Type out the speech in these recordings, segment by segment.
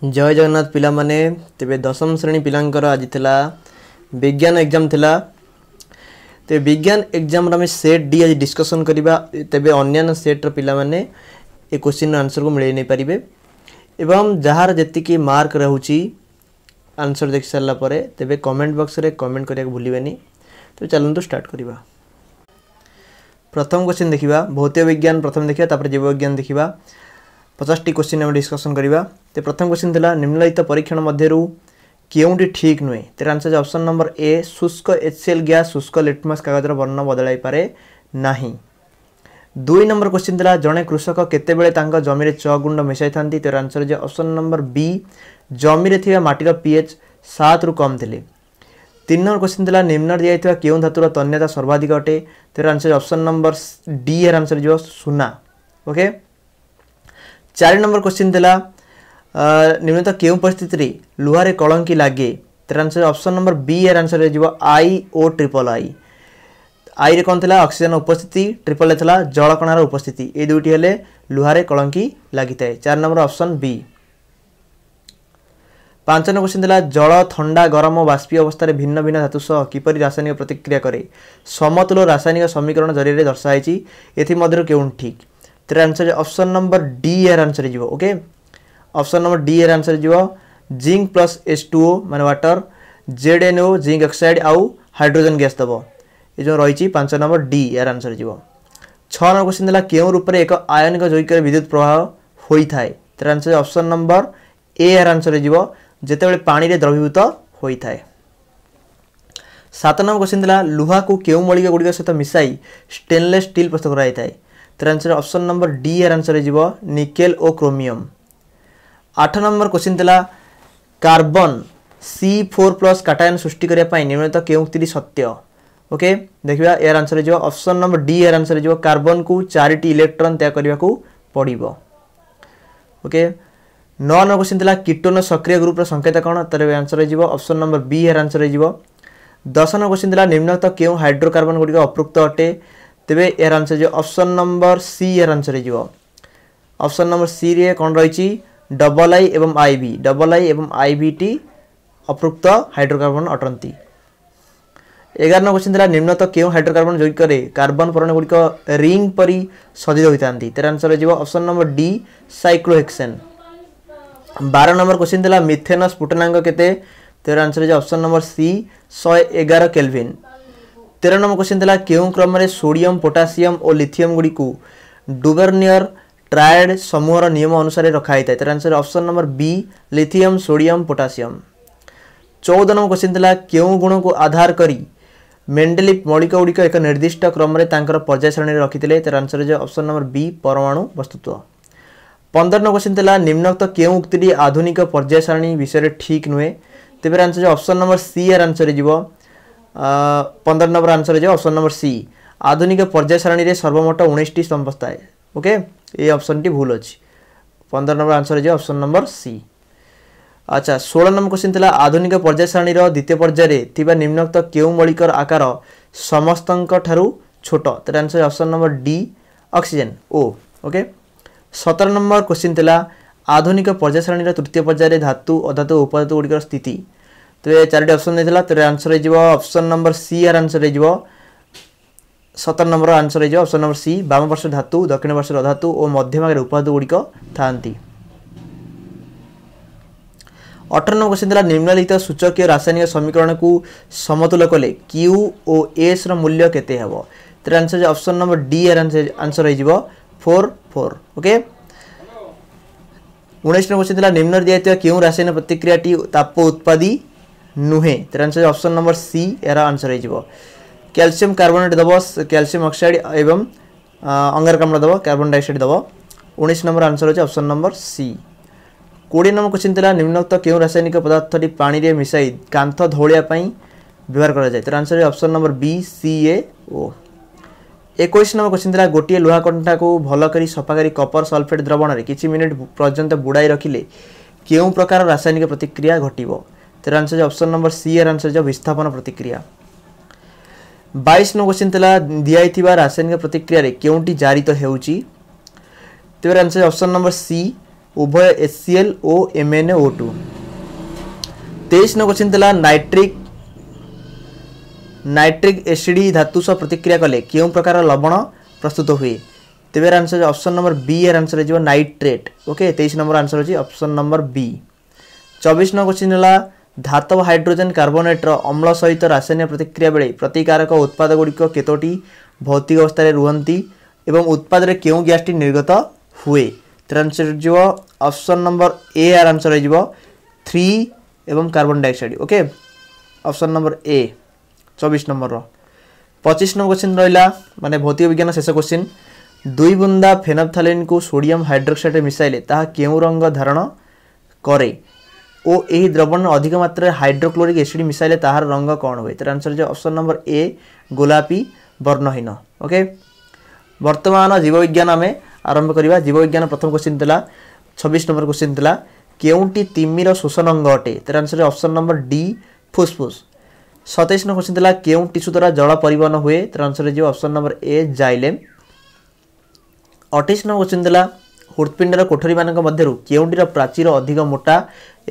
ଜୟ ଜଗନ୍ନାଥ ପିଲାମାନେ ତେବେ ଦଶମ ଶ୍ରେଣୀ ପିଲାଙ୍କର ଆଜି ଥିଲା ବିଜ୍ଞାନ ଏକ୍ଜାମ୍ ଥିଲା ତେବେ ବିଜ୍ଞାନ ଏକ୍ଜାମ୍ର ଆମେ ସେଟ୍ ଡି ଆଜି ଡିସ୍କସନ୍ କରିବା ତେବେ ଅନ୍ୟାନ୍ୟ ସେଟ୍ର ପିଲାମାନେ ଏ କୋଶ୍ଚିନ୍ର ଆନ୍ସର୍କୁ ମିଳେଇ ନେଇପାରିବେ ଏବଂ ଯାହାର ଯେତିକି ମାର୍କ ରହୁଛି ଆନ୍ସର୍ ଦେଖିସାରିଲା ପରେ ତେବେ କମେଣ୍ଟ ବକ୍ସରେ କମେଣ୍ଟ କରିବାକୁ ଭୁଲିବେନି ତେବେ ଚାଲନ୍ତୁ ଷ୍ଟାର୍ଟ କରିବା ପ୍ରଥମ କୋଶ୍ଚିନ୍ ଦେଖିବା ଭୌତିକ ବିଜ୍ଞାନ ପ୍ରଥମେ ଦେଖିବା ତାପରେ ଜୀବ ବିଜ୍ଞାନ ଦେଖିବା ପଚାଶଟି କୋଶ୍ଚିନ୍ ଆମେ ଡିସ୍କସନ୍ କରିବା ତ ପ୍ରଥମ କୋଶ୍ଚିନ୍ ଥିଲା ନିମ୍ନଲିଖିତ ପରୀକ୍ଷଣ ମଧ୍ୟରୁ କେଉଁଟି ଠିକ୍ ନୁହେଁ ତେର ଆନ୍ସର୍ ଅପସନ୍ ନମ୍ବର ଏ ଶୁଷ୍କ ଏଚ୍ ସି ଏଲ୍ ଗ୍ୟାସ୍ ଶୁଷ୍କ ଲିଟମସ୍ କାଗଜର ବର୍ଣ୍ଣ ବଦଳାଇପାରେ ନାହିଁ ଦୁଇ ନମ୍ବର କୋଶ୍ଚିନ୍ ଥିଲା ଜଣେ କୃଷକ କେତେବେଳେ ତାଙ୍କ ଜମିରେ ଚ ଗୁଣ୍ଡ ମିଶାଇଥାନ୍ତି ତେର ଆନ୍ସର୍ ଯେ ଅପସନ୍ ନମ୍ବର ବି ଜମିରେ ଥିବା ମାଟିର ପିଏଚ୍ ସାତରୁ କମ୍ ଥିଲେ ତିନି ନମ୍ବର କୋଶ୍ଚିନ୍ ଥିଲା ନିମ୍ନରେ ଦିଆଯାଇଥିବା କେଉଁ ଧାତୁର ତନ୍ୟତା ସର୍ବାଧିକ ଅଟେ ତେର ଆନ୍ସର୍ ଅପସନ୍ ନମ୍ବର ଡି ଏହାର ଆନ୍ସର୍ ଯିବ ସୁନା ଓକେ ଚାରି ନମ୍ବର କ୍ୱେଶ୍ଚିନ୍ ଥିଲା ନିମ୍ନତଃ କେଉଁ ପରିସ୍ଥିତିରେ ଲୁହାରେ କଳଙ୍କି ଲାଗେ ତେର ଆନ୍ସର ଅପସନ୍ ନମ୍ବର ବି ଏର ଆନ୍ସର ହେଇଯିବ ଆଇ ଓ ଟ୍ରିପଲ୍ ଆଇ ଆଇରେ କ'ଣ ଥିଲା ଅକ୍ସିଜେନ୍ ଉପସ୍ଥିତି ଟ୍ରିପଲ୍ରେ ଥିଲା ଜଳକଣାର ଉପସ୍ଥିତି ଏ ଦୁଇଟି ହେଲେ ଲୁହାରେ କଳଙ୍କି ଲାଗିଥାଏ ଚାରି ନମ୍ବର ଅପସନ୍ ବି ପାଞ୍ଚ ନମ୍ବର କ୍ୱେଶ୍ଚିନ୍ ଥିଲା ଜଳ ଥଣ୍ଡା ଗରମ ବାଷ୍ପୀୟ ଅବସ୍ଥାରେ ଭିନ୍ନ ଭିନ୍ନ ଧାତୁ ସହ କିପରି ରାସାୟନିକ ପ୍ରତିକ୍ରିୟା କରେ ସମତୁଲ ରାସାୟନିକ ସମୀକରଣ ଜରିଆରେ ଦର୍ଶାଯାଇଛି ଏଥିମଧ୍ୟରୁ କେଉଁ ଠିକ୍ तेरे आंसर ऑप्शन नंबर डी यार आंसर जीव ओके ऑप्शन नंबर डी यार आंसर जीव zinc plus H two O मान water Z N O zinc oxide आउ हाइड्रोजेन गैस दब ये जो रही पांच नंबर डी यार आंसर जीव छ नंबर क्वेश्चन देला क्यों रूप में एक आयनिक जैविक विद्युत प्रवाह होता है तेरे आंसर अप्सन नंबर ए यार आंसर जीव जिते पाने द्रवीभूत होता है सात नंबर क्वेश्चन देला लुहा को क्यों मौलिक गुड़िक सहित मिसाई स्टेनलेस स्टिल प्रस्तुत कराई ତାର ଆନ୍ସର ଅପସନ୍ ନମ୍ବର ଡି ଏହାର ଆନ୍ସର ହେଇଯିବ ନିକେଲ୍ ଓ କ୍ରୋମିୟମ୍ ଆଠ ନମ୍ବର କୋଶ୍ଚିନ୍ ଥିଲା କାର୍ବନ୍ ସି ଫୋର୍ ପ୍ଲସ୍ କାଟାୟନ ସୃଷ୍ଟି କରିବା ପାଇଁ ନିୟମିତ କେଉଁ ଉକ୍ତିଟି ସତ୍ୟ ଓକେ ଦେଖିବା ଏହାର ଆନ୍ସର ହେଇଯିବ ଅପସନ୍ ନମ୍ବର ଡି ଏହାର ଆନ୍ସର ହେଇଯିବ କାର୍ବନ୍କୁ ଚାରିଟି ଇଲେକ୍ଟ୍ରନ୍ ତ୍ୟାଗ କରିବାକୁ ପଡ଼ିବ ଓକେ ନଅ ନମ୍ବର କୋଶ୍ଚିନ୍ ଥିଲା କିଟୋନ ସକ୍ରିୟ ଗ୍ରୁପ୍ର ସଂକେତ କ'ଣ ତାର ଆନ୍ସର ହେଇଯିବ ଅପସନ୍ ନମ୍ବର ବି ଏହାର ଆନ୍ସର ହେଇଯିବ ଦଶ ନମ୍ବର କୋଶ୍ଚିନ୍ ଥିଲା ନିମ୍ନତ କେଉଁ ହାଇଡ୍ରୋକାର୍ବନ୍ ଗୁଡ଼ିକ ଅପୃକ୍ତ ଅଟେ ତେବେ ଏହାର ଆନ୍ସର ଯିବ ଅପସନ୍ ନମ୍ବର ସି ଏହାର ଆନ୍ସର ହେଇଯିବ ଅପସନ୍ ନମ୍ବର ସିରେ କ'ଣ ରହିଛି ଡବଲ୍ ଆଇ ଏବଂ ଆଇ ବି ଡବଲ୍ ଆଇ ଏବଂ ଆଇ ବି ଟି ଅପୃକ୍ତ ହାଇଡ୍ରୋକାର୍ବନ୍ ଅଟନ୍ତି ଏଗାର ନମ୍ବର କ୍ୱେଶ୍ଚିନ୍ ଥିଲା ନିମ୍ନତ କେଉଁ ହାଇଡ୍ରୋକାର୍ବନ୍ ଯୌଗିକରେ କାର୍ବନ୍ ପରମାଣୁଗୁଡ଼ିକ ରିଙ୍ଗ୍ ପରି ସଜ୍ଜିତ ହୋଇଥାନ୍ତି ତାର ଆନ୍ସର ହେଇଯିବ ଅପସନ୍ ନମ୍ବର ଡି ସାଇକ୍ଲୋହେକ୍ସେନ୍ ବାର ନମ୍ବର କ୍ୱେଶ୍ଚିନ୍ ଥିଲା ମିଥେନ ସ୍ଫୁଟନାଙ୍ଗ କେତେ ତାର ଆନ୍ସର ହେଇଯିବ ଅପସନ୍ ନମ୍ବର ସି ଶହେ ଏଗାର କେଲଭିନ୍ ତେର ନମ୍ବର କ୍ୱେଶ୍ଚିନ୍ ଥିଲା କେଉଁ କ୍ରମରେ ସୋଡ଼ିୟମ୍ ପୋଟାସିୟମ୍ ଓ ଲିଥିୟମ୍ ଗୁଡ଼ିକୁ ଡୁବର୍ନିୟର୍ ଟ୍ରାଏଡ୍ ସମୂହର ନିୟମ ଅନୁସାରେ ରଖାଯାଇଥାଏ ତେର answer option number B lithium sodium potassium ଚଉଦ ନମ୍ବର କ୍ୱେଶ୍ଚିନ୍ ଥିଲା କେଉଁ ଗୁଣକୁ ଆଧାର କରି ମେଣ୍ଡେଲିପ୍ ମୌଳିକ ଗୁଡ଼ିକ ଏକ ନିର୍ଦ୍ଦିଷ୍ଟ କ୍ରମରେ ତାଙ୍କର ପର୍ଯ୍ୟାୟ ଶ୍ରେଣୀରେ ରଖିଥିଲେ ତେର ଆନ୍ସର୍ ଯେ ଅପ୍ସନ୍ ନମ୍ବର ବି ପରମାଣୁ ବସ୍ତୁତ୍ୱ ପନ୍ଦର ନମ୍ବର କ୍ୱେଶ୍ଚିନ୍ ଥିଲା ନିମ୍ନକ୍ତ କେଉଁ ଉକ୍ତିଟି ଆଧୁନିକ ପର୍ଯ୍ୟାୟ ଶ୍ରେଣୀ ବିଷୟରେ ଠିକ୍ ନୁହେଁ ତେବେ ଆନ୍ସର୍ ଯେ ଅପ୍ସନ୍ ନମ୍ବର ସି ଆର୍ ଆନ୍ସର୍ ଯିବ ପନ୍ଦର ନମ୍ବର ଆନ୍ସର ହେଇଯିବ ଅପସନ୍ ନମ୍ବର ସି ଆଧୁନିକ ପର୍ଯ୍ୟାୟ ସାରଣୀରେ ସର୍ବମୋଟ ଉଣେଇଶଟି ସ୍ତମ୍ଭ ଥାଏ ଓକେ ଏଇ ଅପସନ୍ଟି ଭୁଲ ଅଛି ପନ୍ଦର ନମ୍ବର ଆନ୍ସର ହେଇଯିବ ଅପସନ୍ ନମ୍ବର ସି ଆଚ୍ଛା ଷୋହଳ ନମ୍ବର କୋଶ୍ଚିନ୍ ଥିଲା ଆଧୁନିକ ପର୍ଯ୍ୟାୟ ସାରଣୀର ଦ୍ୱିତୀୟ ପର୍ଯ୍ୟାୟରେ ଥିବା ନିମ୍ନୋକ୍ତ କେଉଁ ମୌଳିକର ଆକାର ସମସ୍ତଙ୍କ ଠାରୁ ଛୋଟ ତାର answer option number D oxygen ଓ ଓକେ ସତର ନମ୍ବର କୋଶ୍ଚିନ୍ ଥିଲା ଆଧୁନିକ ପର୍ଯ୍ୟାୟ ସାରଣୀର ତୃତୀୟ ପର୍ଯ୍ୟାୟରେ ଧାତୁ ଅଧାତୁ ଉପଧାତୁ ଗୁଡ଼ିକର ସ୍ଥିତି ତେବେ ଚାରିଟି ଅପସନ୍ ଦେଇଥିଲା ତେବେ ଆନ୍ସର୍ ହେଇଯିବ ଅପସନ୍ ନମ୍ବର ସି ଆର୍ ଆନ୍ସର୍ ହେଇଯିବ ସତର ନମ୍ବର ଆନ୍ସର୍ ହେଇଯିବ ଅପସନ୍ ନମ୍ବର ସି ବାମ ପାର୍ଶ୍ୱ ଧାତୁ ଦକ୍ଷିଣ ପାର୍ଶ୍ୱର ଅଧାତୁ ଓ ମଧ୍ୟଭାଗରେ ଉପାଧାତୁ ଗୁଡ଼ିକ ଥାଆନ୍ତି ଅଠର ନମ୍ବର କ୍ୱେଶ୍ଚିନ୍ ଥିଲା ନିମ୍ନଲିଖିତ ସୂଚକୀୟ ରାସାୟନିକ ସମୀକରଣକୁ ସମତୁଲ କଲେ କ୍ୟୁ ଓ ଏସ୍ର ମୂଲ୍ୟ କେତେ ହେବ ତେବେ ଆନ୍ସର୍ ଅପସନ୍ ନମ୍ବର ଡି ଆର୍ ଆନ୍ସର୍ ହେଇଯିବ ଫୋର୍ ଫୋର୍ ଓକେ ଉଣେଇଶ ନମ୍ବର କ୍ୱେଶ୍ଚିନ୍ ଥିଲା ନିମ୍ନରେ ଦିଆଯାଇଥିବା କେଉଁ ରାସାୟନିକ ପ୍ରତିକ୍ରିୟାଟି ତାପ ଉତ୍ପାଦୀ नुहे तर आन्सर ऑप्शन नंबर सी यार आंसर हो क्यालसीयम कार्बोनेट दब क्यालसीयम अक्साइड एवं अंगारकाम दब कार्बन डाइअक्साइड दब उन्नीस नंबर आंसर हो ऑप्शन नंबर सी कोड़े नंबर क्वेश्चन था निम्नोक्त क्यों रासायनिक पदार्थ टी पाने मिसाई कांथ धौलियापाई व्यवहार कराए तर answer option number B C A O एक नंबर क्वेश्चन था गोटे लुहाकंठा को भल कर सफा कर कपर सल्फेट द्रवण में किसी मिनिट पर्यटन बुड़ाई रखिले क्यों प्रकार रासायनिक प्रतिक्रिया घटव तेरे आंसर जो ऑप्शन नंबर सी यार आंसर जो विस्थापन प्रतिक्रिया बैश नो क्वेश्चन था दिखाई रासायनिक प्रतिक्रिय क्योंटी जारित हो तेरे आंसर ऑप्शन नंबर सी उभय H C L O M N O two तेईस नो क्वेश्चन था नाइट्रिक नाइट्रिक एसीडी धातु सह प्रतिक्रिया कले क्यों प्रकार लवण प्रस्तुत हुए तेरे आंसर ऑप्शन नंबर बी यार आंसर हो नाइट्रेट ओके तेईस नंबर आंसर हो नंबर बी चौबीस नो क्वेश्चन है ଧାତବ ହାଇଡ୍ରୋଜେନ୍ କାର୍ବୋନେଟ୍ର ଅମ୍ଳ ସହିତ ରାସାୟନିକ ପ୍ରତିକ୍ରିୟା ବେଳେ ପ୍ରତିକାରକ ଉତ୍ପାଦଗୁଡ଼ିକ କେତୋଟି ଭୌତିକ ଅବସ୍ଥାରେ ରୁହନ୍ତି ଏବଂ ଉତ୍ପାଦରେ କେଉଁ ଗ୍ୟାସ୍ଟି ନିର୍ଗତ ହୁଏ ତେର ଆନ୍ସର୍ ହେଇଯିବ ଅପସନ୍ ନମ୍ବର ଏ ଆର୍ ଆନ୍ସର୍ ହେଇଯିବ থ্রি এবং carbon dioxide okay option number A চবিশ নম্বর পঁচিশ নম্বর কোশ্চিন রহলা মানে ভৌতিক বিজ্ঞান শেষ কোশ্চিন দুই বুন্দা ফেনপথালিন কু সোডিয়াম হাইড্রোক্সাইড মিশাইলে তাহা কেউ রঙ ধারণ করে ଓ ଏହି ଦ୍ରବଣ ଅଧିକ ମାତ୍ରାରେ ହାଇଡ୍ରୋକ୍ଲୋରିକ୍ ଏସିଡ୍ ମିଶାଇଲେ ତାହାର ରଙ୍ଗ କ'ଣ ହୁଏ ତାର ଆନ୍ସର୍ ହେଉଛି ଅପସନ୍ ନମ୍ବର ଏ ଗୋଲାପୀ ବର୍ଣ୍ଣହୀନ ଓକେ ବର୍ତ୍ତମାନ ଜୀବବିଜ୍ଞାନ ଆମେ ଆରମ୍ଭ କରିବା ଜୀବବିଜ୍ଞାନ ପ୍ରଥମ କୋଶ୍ଚିନ୍ ଥିଲା ଛବିଶ ନମ୍ବର କୋଶ୍ଚିନ୍ ଥିଲା କେଉଁଟି ତିମିର ଶୋଷଣ ଅଙ୍ଗ ଅଟେ ତାର ଆନ୍ସର୍ ଅପସନ୍ ନମ୍ବର ଡି ଫୁସ୍ଫୁସ୍ ସତେଇଶ ନମ୍ବର କୋଶ୍ଚିନ୍ ଥିଲା କେଉଁ ଟିସୁ ଦ୍ୱାରା ଜଳ ପରିବହନ ହୁଏ ତାର ଆନ୍ସର୍ ହେଇଯିବ ଅପସନ୍ ନମ୍ବର ଏ ଜାଇଲେମ୍ ଅଠେଇଶ ନମ୍ବର କୋଶ୍ଚିନ୍ ଥିଲା ହୃତ୍ପିଣ୍ଡର କୋଠରୀମାନଙ୍କ ମଧ୍ୟରୁ କେଉଁଟିର ପ୍ରାଚୀର ଅଧିକ ମୋଟା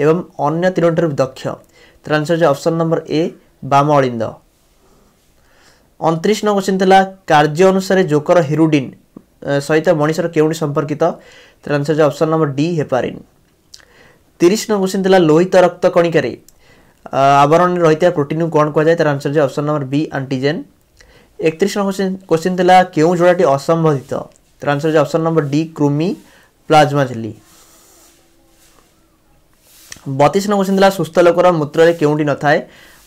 ଏବଂ ଅନ୍ୟ ତିନୋଟିରୁ ଦକ୍ଷ ତାର ଆନ୍ସର୍ ଅପସନ୍ ନମ୍ବର ଏ ବାମ ଅଳିନ୍ଦ ଅଣତିରିଶ ନମ୍ବର କ୍ୱେଶ୍ଚିନ୍ ଥିଲା କାର୍ଯ୍ୟ ଅନୁସାରେ ଜୋକର ହିରୁଡିନ୍ ସହିତ ମଣିଷର କେଉଁଠି ସମ୍ପର୍କିତ ତାର answer option number D heparin ତିରିଶ ନମ୍ବର କ୍ୱେଶ୍ଚିନ୍ ଥିଲା ଲୋହିତ ରକ୍ତ କଣିକାରେ ଆବରଣରେ ରହିଥିବା ପ୍ରୋଟିନ୍କୁ କ'ଣ କୁହାଯାଏ ତାର ଆନ୍ସର୍ ଯେ ଅପସନ୍ ନମ୍ବର ବି ଆଣ୍ଟିଜେନ୍ একত্রিশ নম্বর কোশ্চিন লা কেউ জোড়াটি অসম্বোধিত তার আনসার হচ্ছে অপশন নম্বর ডি ক্রুমি ପ୍ଲାଜମା ଝିଲ୍ଲି ବତିଶ ନମ୍ବର କ୍ୱେଶ୍ଚିନ୍ ଥିଲା ସୁସ୍ଥ ଲୋକର ମୂତ୍ରରେ କେଉଁଠି ନଥାଏ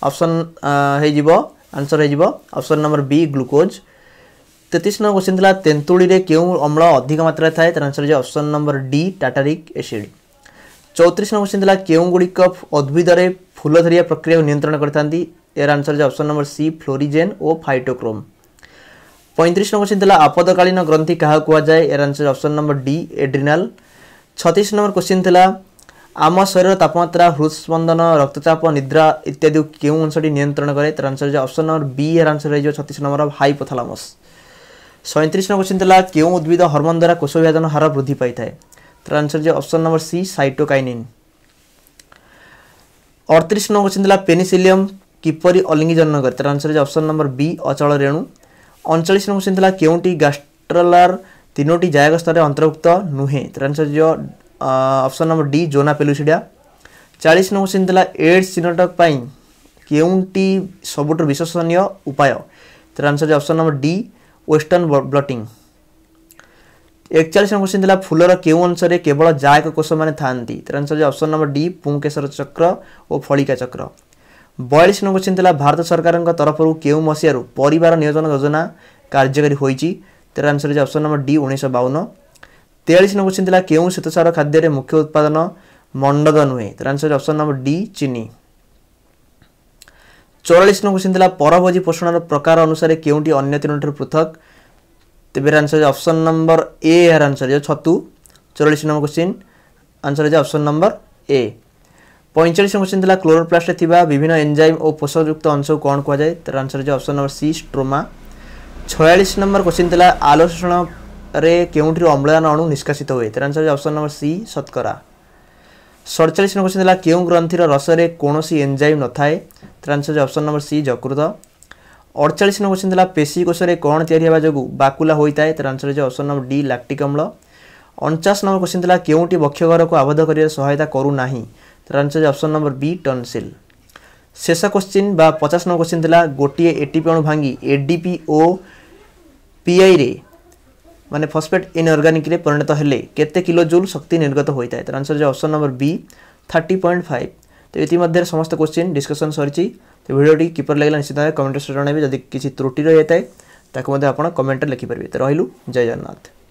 ଅପସନ୍ ହେଇଯିବ ଆନ୍ସର ହେଇଯିବ ଅପସନ୍ ନମ୍ବର ବି ଗ୍ଲୁକୋଜ୍ ତେତିଶ ନମ୍ବର କ୍ୱେଶ୍ଚିନ୍ ଥିଲା ତେନ୍ତୁଳିରେ କେଉଁ ଅମ୍ଳ ଅଧିକ ମାତ୍ରାରେ ଥାଏ ତାର ଆନ୍ସର ହେଇଯିବ option number D tartaric acid ଚଉତିରିଶ ନମ୍ବର କ୍ୱେଶ୍ଚିନ୍ ଥିଲା କେଉଁଗୁଡ଼ିକ ଉଦ୍ଭିଦରେ ଫୁଲ ଧରିବା ପ୍ରକ୍ରିୟାକୁ ନିୟନ୍ତ୍ରଣ କରିଥାନ୍ତି ଏହାର ଆନ୍ସର ହେଉଛି ଅପସନ୍ ନମ୍ବର ସି ଫ୍ଲୋରିଜେନ୍ ଓ ଫାଇଟୋକ୍ରୋମ୍ পঁয়ত্রিশ নম্বর কোশ্চিন লা আপদকালীন গ্রন্থি কাহা কুযায় এর answer option number D adrenal ছত্রিশ নম্বর কোশ্চিন লা আম শরীর তাপমাত্রা হৃদস্পন্দন রক্তচাপ নিদ্রা ইত্যাদি কেউ অংশটি নিয়ন্ত্রণ করে তার আনসর হচ্ছে অপশন নম্বর বি এর আনসর হয়ে যাব ছত্রিশ নম্বর হাইপোথালামস ସଇଁତିରିଶ ନମ୍ବର କୋଶ୍ଚିନ୍ ଥିଲା କେଉଁ ଉଦ୍ଭିଦ ହରମୋନ୍ ଦ୍ୱାରା କୋଷ ବିଭାଜନ ହାର ବୃଦ୍ଧି ପାଇଥାଏ ତାର ଆନ୍ସର୍ ଯେ ଅପସନ୍ ନମ୍ବର ସି ସାଇଟୋକାଇନିନ୍ ଅଡ଼ତିରିଶ ନମ୍ବର କୋଶ୍ଚିନ୍ ଥିଲା ପେନିସିଲିୟମ୍ କିପରି ଅଲିଙ୍ଗିଜନ କରେ ତାର ଆନ୍ସର୍ ଯେ ଅପସନ୍ ବି ଅଚଳ ଅଣଚାଳିଶ ନମ୍ବର କ୍ୱେଶ୍ଚିନ୍ ଥିଲା କେଉଁଟି ଗାଷ୍ଟ୍ରଲାର ତିନୋଟି ଜାୟଗ ସ୍ତରରେ ଅନ୍ତର୍ଭୁକ୍ତ ନୁହେଁ ତାର ଆନ୍ସର ଯିବ option number D zona pellucida ଚାଳିଶ ନମ୍ବର କ୍ୱେଶ୍ଚିନ୍ ଥିଲା ଏଡ୍ସ ଚିହ୍ନଟ ପାଇଁ କେଉଁଟି ସବୁଠୁ ବିଶ୍ୱସନୀୟ ଉପାୟ ତାର ଆନ୍ସର ଯିବ option number D western blotting ଏକଚାଳିଶ ନମ୍ବର କ୍ୱେଶ୍ଚିନ୍ ଥିଲା ଫୁଲର କେଉଁ ଅଂଶରେ କେବଳ ଜାୟକ କୋଷମାନେ ଥାଆନ୍ତି ତାର ଆନ୍ସର ଯିବ ଅପସନ୍ ନମ୍ବର ଡି ପୁଙ୍କେଶ୍ୱର ଚକ୍ର ଓ ଫଳିକା ଚକ୍ର बयािस नम्ब को भारत सरकारको तरफरू केही मसिहु परिवार नियोजन जोजना कार्ककारी हुन्छ तर आन्सर अप्सन नम्बर डि उस बााउन तेयालिस नोसिन्थ के शीतसार खाद्य मुख्य उत्पादन मण्ड नुहे तर आन्सर अप्सन नम्बर डि चिन चौरा परभोजी पोषण र प्रकार अनुसार के पृथक तेबेर आन्सर अप्सन नम्बर एन्सर छतु चौरास नम्बर क्वश्चिन् आन्सर हुन्छ अप्सन नम्बर ए ପଇଁଚାଳିଶ କ୍ୱେଶ୍ଚିନ୍ ଥିଲା କ୍ଲୋରୋପ୍ଲାଷ୍ଟରେ ଥିବା ବିଭିନ୍ନ ଏନ୍ଜାଇମ୍ ଓ ପୋଷକଯୁକ୍ତ ଅଂଶକୁ କ'ଣ କୁହାଯାଏ ତାର ଆନ୍ସର ହେଉଛି ଅପସନ୍ ନମ୍ବର ସି ଷ୍ଟ୍ରୋମା ଛୟାଳିଶ ନମ୍ବର କ୍ୱେଶ୍ଚିନ୍ ଥିଲା ଆଲୋଚଣରେ କେଉଁଠିରୁ ଅମ୍ଳଜାନ ଅଣୁ ନିଷ୍କାସିତ ହୁଏ ତାର ଆନ୍ସର ହେଉଛି ଅପସନ୍ ନମ୍ବର ସି ଶତକରା ସଡ଼ଚାଳିଶ ନମ୍ବର କ୍ୱେଶ୍ଚିନ୍ ଥିଲା କେଉଁ ଗ୍ରନ୍ଥିର ରସରେ କୌଣସି ଏନ୍ଜାଇମ୍ ନଥାଏ ତାର ଆନ୍ସର ହେଉଛି ଅପସନ୍ ନମ୍ବର ସି ଯକୃତ ଅଡ଼ଚାଳିଶ ନମ୍ବର କ୍ୱେଶ୍ଚିନ୍ ଥିଲା ପେଶୀକୋଷରେ କ'ଣ ତିଆରି ହେବା ଯୋଗୁଁ ବାକୁଲା ହୋଇଥାଏ ତାର ଆନ୍ସର ହେଉଛି ଅପସନ୍ ନମ୍ବର ଡି ଲାକ୍ଟିକ୍ ଅମ୍ଳ ଅଣଚାଶ ନମ୍ବର କ୍ୱେଶ୍ଚିନ୍ ଥିଲା କେଉଁଟି ବକ୍ଷଘରକୁ ଆବଦ୍ଧ କରିବାରେ ସହାୟତା କରୁନାହିଁ तर answer option number B tonsil शेष क्वेश्चन बा पचास नंबर क्वेश्चन था गोटे एटीपी अणु भांगी एडीपी ओ पीआई रे माने फस्फेट इनअर्गानिक रे परिणत हेले केते किलो जूल शक्ति निर्गत होता है तर आंसर जो option number B thirty point five तो इतिम्य समस्त क्वेश्चन डिस्कसन सरी तो भिडियोटी किपर लगे निश्चित भाव कमेंट जदि किसी त्रुटि रही है ताकि आप कमेंट लिखिपारे तो रही जय जगन्नाथ